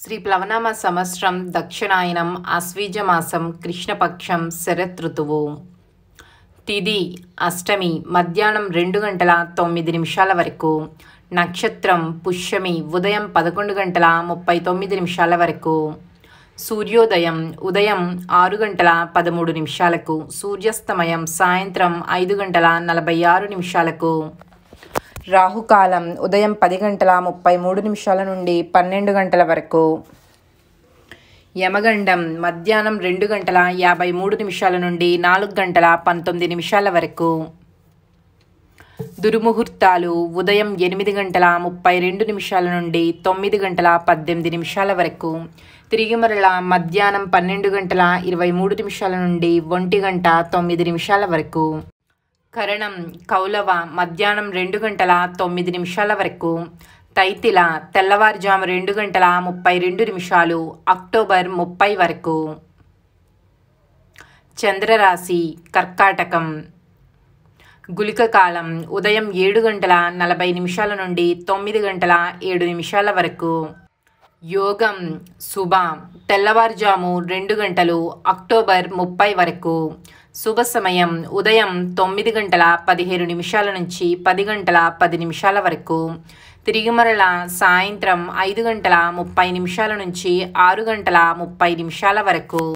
శ్రీ ప్లవనామ సంవత్సరం దక్షిణాయనం ఆశ్వీజమాసం కృష్ణపక్షం శరతృతువు తిది అష్టమి మధ్యాహ్నం రెండు గంటల తొమ్మిది నిమిషాల వరకు నక్షత్రం పుష్యమి ఉదయం పదకొండు గంటల ముప్పై తొమ్మిది నిమిషాల వరకు సూర్యోదయం ఉదయం ఆరు గంటల పదమూడు నిమిషాలకు సూర్యాస్తమయం సాయంత్రం ఐదు గంటల నలభై ఆరు నిమిషాలకు రాహుకాలం ఉదయం పది గంటల ముప్పై మూడు నిమిషాల నుండి పన్నెండు గంటల వరకు యమగండం మధ్యాహ్నం రెండు గంటల యాభై మూడు నిమిషాల నుండి నాలుగు గంటల పంతొమ్మిది నిమిషాల వరకు దుర్ముహూర్తాలు ఉదయం ఎనిమిది గంటల ముప్పై రెండు నిమిషాల నుండి తొమ్మిది గంటల పద్దెనిమిది నిమిషాల వరకు తిరిగి మరల మధ్యాహ్నం పన్నెండు గంటల ఇరవై మూడు నిమిషాల నుండి ఒంటి గంట తొమ్మిది నిమిషాల వరకు కరణం కౌలవ మధ్యాహ్నం రెండు గంటల తొమ్మిది నిమిషాల వరకు తైతిల తెల్లవారుజాము రెండు గంటల ముప్పై రెండు నిమిషాలు అక్టోబర్ ముప్పై వరకు చంద్రరాశి కర్కాటకం గులిక కాలం ఉదయం ఏడు గంటల నలభై నిమిషాల నుండి తొమ్మిది గంటల ఏడు నిమిషాల వరకు యోగం శుభ తెల్లవారుజాము రెండు గంటలు అక్టోబర్ ముప్పై వరకు శుభ సమయం ఉదయం తొమ్మిది గంటల పదిహేను నిమిషాల నుంచి పది గంటల పది నిమిషాల వరకు తిరిగి మరల సాయంత్రం ఐదు గంటల ముప్పై నిమిషాల నుంచి ఆరు గంటల ముప్పై నిమిషాల వరకు